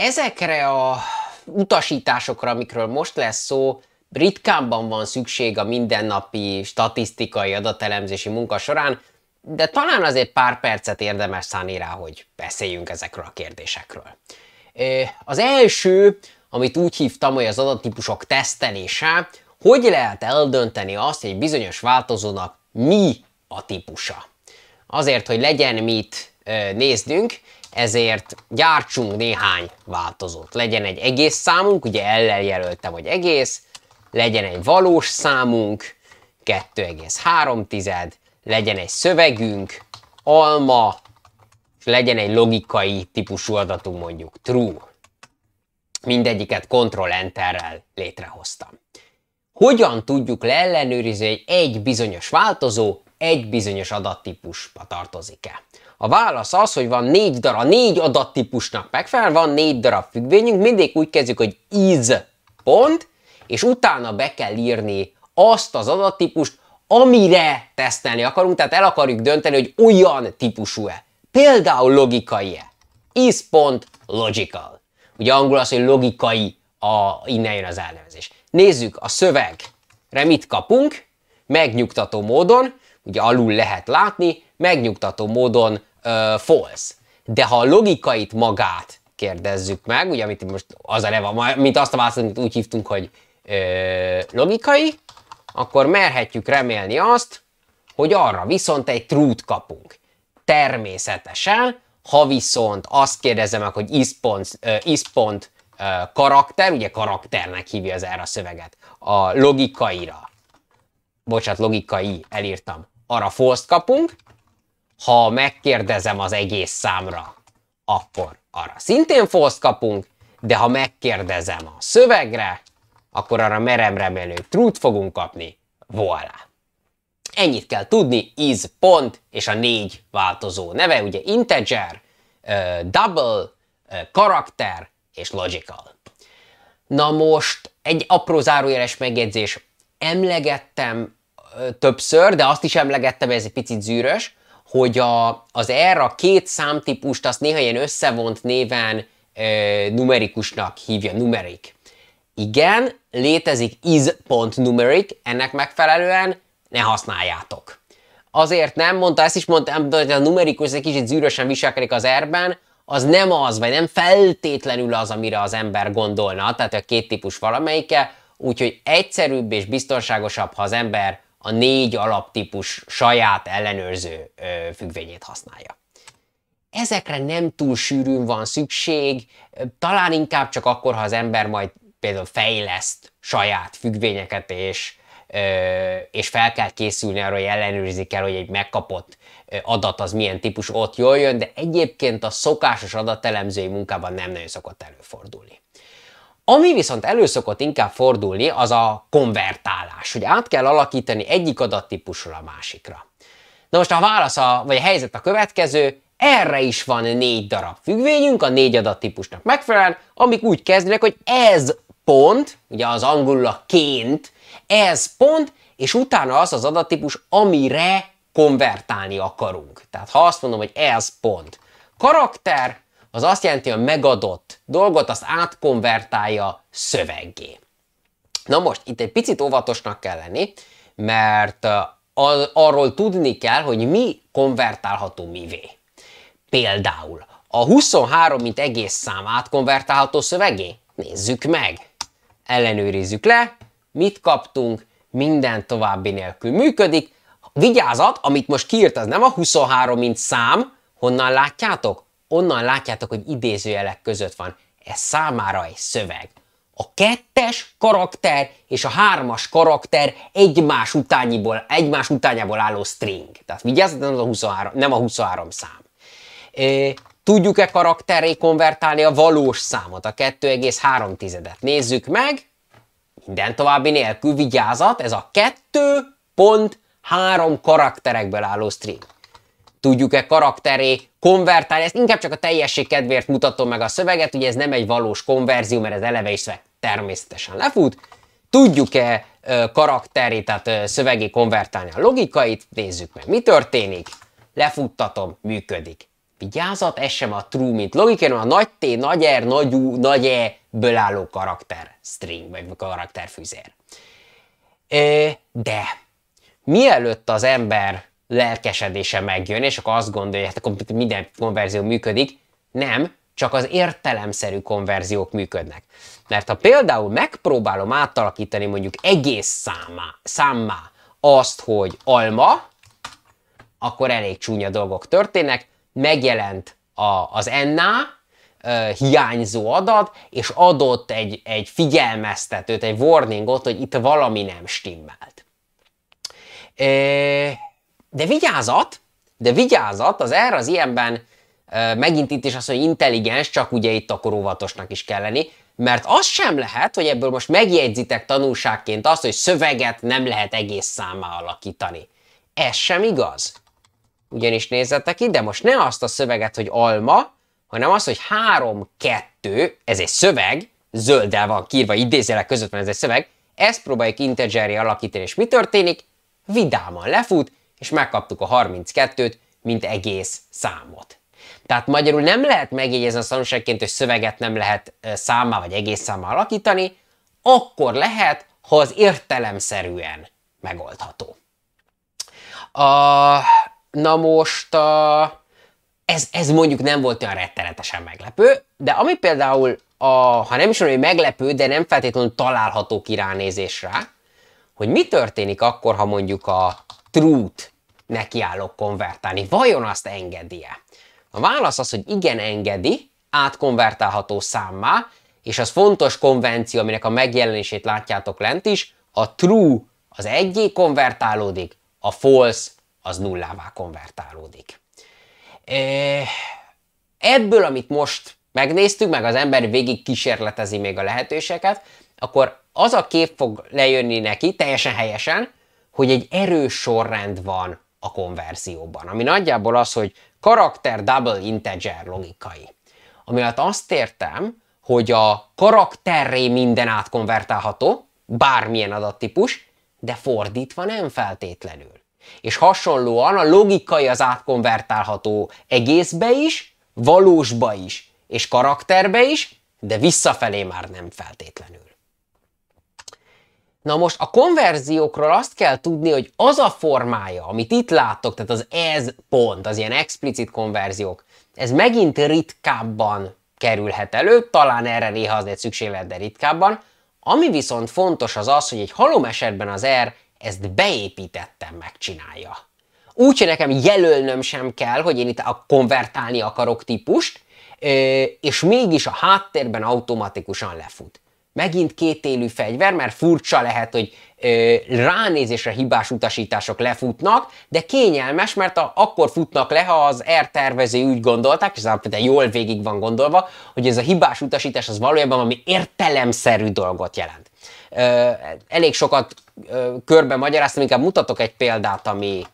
Ezekre a utasításokra, amikről most lesz szó, ritkábban van szükség a mindennapi statisztikai adatelemzési munka során, de talán azért pár percet érdemes szállni rá, hogy beszéljünk ezekről a kérdésekről. Az első, amit úgy hívtam, hogy az adattípusok tesztelése, hogy lehet eldönteni azt, hogy egy bizonyos változónak mi a típusa. Azért, hogy legyen mit néznünk, ezért gyártsunk néhány változót. Legyen egy egész számunk, ugye ellen jelöltem, hogy egész, legyen egy valós számunk, 2,3 tized, legyen egy szövegünk, alma, és legyen egy logikai típusú adatunk mondjuk true. Mindegyiket Ctrl Enterrel létrehoztam. Hogyan tudjuk leellenőrizni, hogy egy bizonyos változó egy bizonyos adattípusba tartozik-e? A válasz az, hogy van négy darab, négy adattípusnak megfelel, van négy darab függvényünk, mindig úgy kezdjük, hogy is pont, és utána be kell írni azt az adattípust, amire tesztelni akarunk, tehát el akarjuk dönteni, hogy olyan típusú-e. Például logikai-e. Is pont logical. Ugye angol az, hogy logikai, a, innen jön az elnevezés. Nézzük a szövegre mit kapunk, megnyugtató módon, ugye alul lehet látni, megnyugtató módon ö, false. De ha a logikait magát kérdezzük meg, ugye amit most az a neve, mint azt a választ, amit úgy hívtunk, hogy ö, logikai, akkor merhetjük remélni azt, hogy arra viszont egy trút kapunk. Természetesen, ha viszont azt kérdezem meg, hogy ispont, uh, uh, karakter, ugye karakternek hívja az erre a szöveget, a logikaira, bocsánat, logikai, elírtam, arra false kapunk, ha megkérdezem az egész számra, akkor arra szintén false kapunk, de ha megkérdezem a szövegre, akkor arra merem remélő trút fogunk kapni. Voilà! Ennyit kell tudni, is, pont, és a négy változó neve, ugye integer, double, karakter és logical. Na most egy apró zárójeles megjegyzés. Emlegettem többször, de azt is emlegettem, ez egy picit zűrös, hogy a, az erre a két számtípust azt néha ilyen összevont néven e, numerikusnak hívja, numerik. Igen, létezik is.numeric, ennek megfelelően ne használjátok. Azért nem, mondta, ezt is mondta, hogy a numerikus egy kicsit zűrösen viselkedik az erben, az nem az, vagy nem feltétlenül az, amire az ember gondolna, tehát a két típus valamelyike, úgyhogy egyszerűbb és biztonságosabb, ha az ember a négy alaptípus saját ellenőrző ö, függvényét használja. Ezekre nem túl sűrűn van szükség, talán inkább csak akkor, ha az ember majd például fejleszt saját függvényeket, és, ö, és fel kell készülni arra, hogy ellenőrizik el, hogy egy megkapott adat az milyen típus ott jól jön, de egyébként a szokásos adatelemzői munkában nem nagyon szokott előfordulni. Ami viszont előszokott inkább fordulni, az a konvertálás, hogy át kell alakítani egyik adattípusról a másikra. Na most a válasz, a, vagy a helyzet a következő, erre is van négy darab függvényünk, a négy adattípusnak megfelelően, amik úgy kezdnek, hogy ez pont, ugye az angolul a ként, ez pont, és utána az az adattípus, amire konvertálni akarunk. Tehát ha azt mondom, hogy ez pont karakter, az azt jelenti, hogy a megadott dolgot azt átkonvertálja szöveggé. Na most, itt egy picit óvatosnak kell lenni, mert arról tudni kell, hogy mi konvertálható mivé. Például a 23 mint egész szám átkonvertálható szövegé? Nézzük meg! Ellenőrizzük le, mit kaptunk, minden további nélkül működik. Vigyázat, amit most kiírt, az nem a 23 mint szám, honnan látjátok? Onnan látjátok, hogy idézőjelek között van. Ez számára egy szöveg. A kettes karakter és a hármas karakter egymás, utányiból, egymás utányából álló string. Tehát vigyázzatok, nem a 23, nem a 23 szám. E, Tudjuk-e karakterré konvertálni a valós számot, a 2,3-et? Nézzük meg. Minden további nélkül vigyázat, ez a 2.3 karakterekből álló string tudjuk-e karakteré konvertálni, ezt inkább csak a teljesség kedvéért mutatom meg a szöveget, ugye ez nem egy valós konverzió, mert ez eleve is természetesen lefut. Tudjuk-e karakterét, tehát szövegé konvertálni a logikait, nézzük meg, mi történik, lefuttatom, működik. Vigyázat, ez sem a true, mint logika, hanem a nagy T, nagy R, nagy U, nagy E-ből álló karakter string, vagy karakterfüzér. De mielőtt az ember lelkesedése megjön, és akkor azt gondolja, hogy hát akkor minden konverzió működik. Nem, csak az értelemszerű konverziók működnek. Mert ha például megpróbálom átalakítani mondjuk egész számá, számmá azt, hogy alma, akkor elég csúnya dolgok történnek, megjelent a, az enná, hiányzó adat, és adott egy, egy figyelmeztetőt, egy warningot, hogy itt valami nem stimmelt. E, de vigyázat, de vigyázat, az erre az ilyenben e, megint itt is az, hogy intelligens, csak ugye itt akkor óvatosnak is kell lenni, mert az sem lehet, hogy ebből most megjegyzitek tanulságként azt, hogy szöveget nem lehet egész számá alakítani. Ez sem igaz. Ugyanis nézzetek ide, most ne azt a szöveget, hogy alma, hanem az, hogy 3-2, ez egy szöveg, zöldel van kírva, idézelek között mert ez egy szöveg, ezt próbáljuk integerre alakítani, és mi történik? Vidáman lefut, és megkaptuk a 32-t, mint egész számot. Tehát magyarul nem lehet megjegyezni a szanúságként, hogy szöveget nem lehet számá vagy egész számá alakítani, akkor lehet, ha az értelemszerűen megoldható. A, na most a, ez, ez mondjuk nem volt olyan rettenetesen meglepő, de ami például, a, ha nem is olyan hogy meglepő, de nem feltétlenül található kiránézésre, hogy mi történik akkor, ha mondjuk a trút nekiállok konvertálni. Vajon azt engedi-e? A válasz az, hogy igen engedi, átkonvertálható számmá, és az fontos konvenció, aminek a megjelenését látjátok lent is, a true az egyé konvertálódik, a false az nullává konvertálódik. Ebből, amit most megnéztük, meg az ember végig kísérletezi még a lehetőséget, akkor az a kép fog lejönni neki, teljesen helyesen, hogy egy erős sorrend van a konverzióban, ami nagyjából az, hogy karakter double integer logikai. Ami alatt azt értem, hogy a karakterré minden átkonvertálható, bármilyen adattípus, de fordítva nem feltétlenül. És hasonlóan a logikai az átkonvertálható egészbe is, valósba is, és karakterbe is, de visszafelé már nem feltétlenül. Na most a konverziókról azt kell tudni, hogy az a formája, amit itt láttok, tehát az ez pont, az ilyen explicit konverziók, ez megint ritkábban kerülhet elő, talán erre néha azért szükség lehet, de ritkábban. Ami viszont fontos az az, hogy egy halom esetben az R ezt beépítettem megcsinálja. Úgy, hogy nekem jelölnöm sem kell, hogy én itt a konvertálni akarok típust, és mégis a háttérben automatikusan lefut. Megint kétélű fegyver, mert furcsa lehet, hogy ö, ránézésre hibás utasítások lefutnak, de kényelmes, mert a, akkor futnak le, ha az R tervező úgy gondolták, és ez jól végig van gondolva, hogy ez a hibás utasítás az valójában ami értelemszerű dolgot jelent. Ö, elég sokat ö, körbe magyaráztam, inkább mutatok egy példát, ami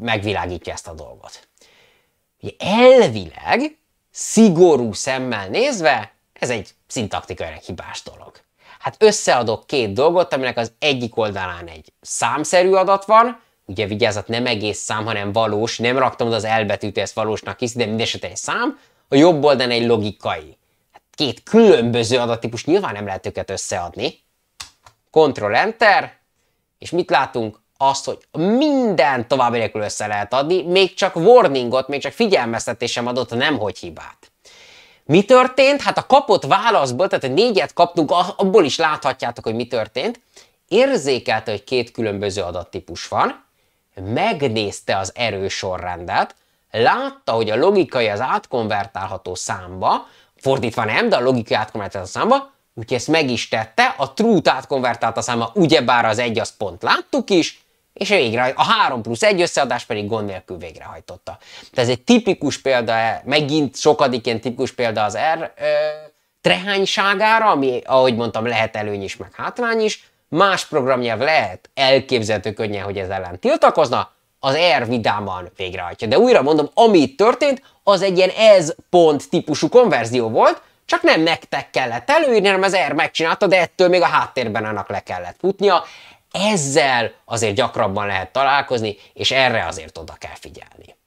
megvilágítja ezt a dolgot. Ugye elvileg, szigorú szemmel nézve, ez egy szintaktikailag hibás dolog. Hát összeadok két dolgot, aminek az egyik oldalán egy számszerű adat van, ugye vigyázat nem egész szám, hanem valós, nem raktam oda az elbetűt, ezt valósnak hisz, de mindesetre egy szám, a jobb oldalán egy logikai. Hát két különböző adattípus, nyilván nem lehet őket összeadni. Ctrl Enter, és mit látunk? Azt, hogy minden további nélkül össze lehet adni, még csak warningot, még csak figyelmeztetésem adott, nem hogy hibát. Mi történt? Hát a kapott válaszból, tehát a négyet kaptunk, abból is láthatjátok, hogy mi történt. Érzékelte, hogy két különböző adattípus van, megnézte az erősorrendet, látta, hogy a logikai az átkonvertálható számba, fordítva nem, de a logikai átkonvertálható számba, úgyhogy ezt meg is tette, a true-t átkonvertált számba. ugyebár az egy, azt pont láttuk is, és végre, a 3 plusz 1 összeadás pedig gond nélkül végrehajtotta. De ez egy tipikus példa, megint ilyen tipikus példa az R ö, trehányságára, ami, ahogy mondtam, lehet előny is, meg hátrány is. Más programnyelv lehet elképzelhető könnyen, hogy ez ellen tiltakozna, az R vidáman végrehajtja. De újra mondom, ami itt történt, az egy ilyen ez pont típusú konverzió volt, csak nem nektek kellett előírni, hanem az R megcsinálta, de ettől még a háttérben annak le kellett futnia ezzel azért gyakrabban lehet találkozni, és erre azért oda kell figyelni.